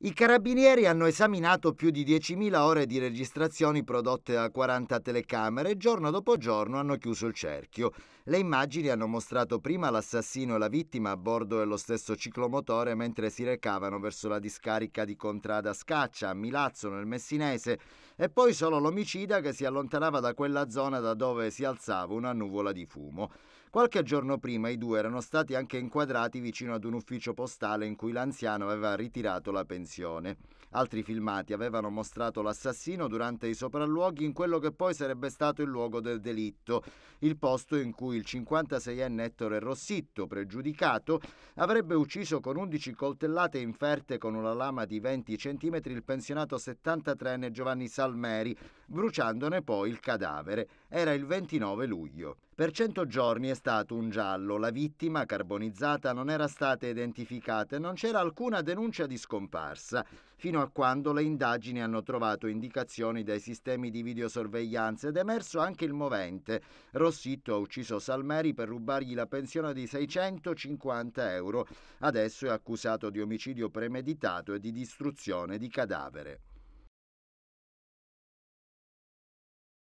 I carabinieri hanno esaminato più di 10.000 ore di registrazioni prodotte da 40 telecamere e giorno dopo giorno hanno chiuso il cerchio. Le immagini hanno mostrato prima l'assassino e la vittima a bordo dello stesso ciclomotore mentre si recavano verso la discarica di Contrada Scaccia a Milazzo nel Messinese e poi solo l'omicida che si allontanava da quella zona da dove si alzava una nuvola di fumo. Qualche giorno prima i due erano stati anche inquadrati vicino ad un ufficio postale in cui l'anziano aveva ritirato la pensione. Altri filmati avevano mostrato l'assassino durante i sopralluoghi in quello che poi sarebbe stato il luogo del delitto, il posto in cui il 56enne Ettore Rossitto, pregiudicato, avrebbe ucciso con 11 coltellate inferte con una lama di 20 cm il pensionato 73enne Giovanni Salmeri, bruciandone poi il cadavere. Era il 29 luglio. Per cento giorni è stato un giallo, la vittima carbonizzata non era stata identificata e non c'era alcuna denuncia di scomparsa, fino a quando le indagini hanno trovato indicazioni dai sistemi di videosorveglianza ed è emerso anche il movente. Rossitto ha ucciso Salmeri per rubargli la pensione di 650 euro. Adesso è accusato di omicidio premeditato e di distruzione di cadavere.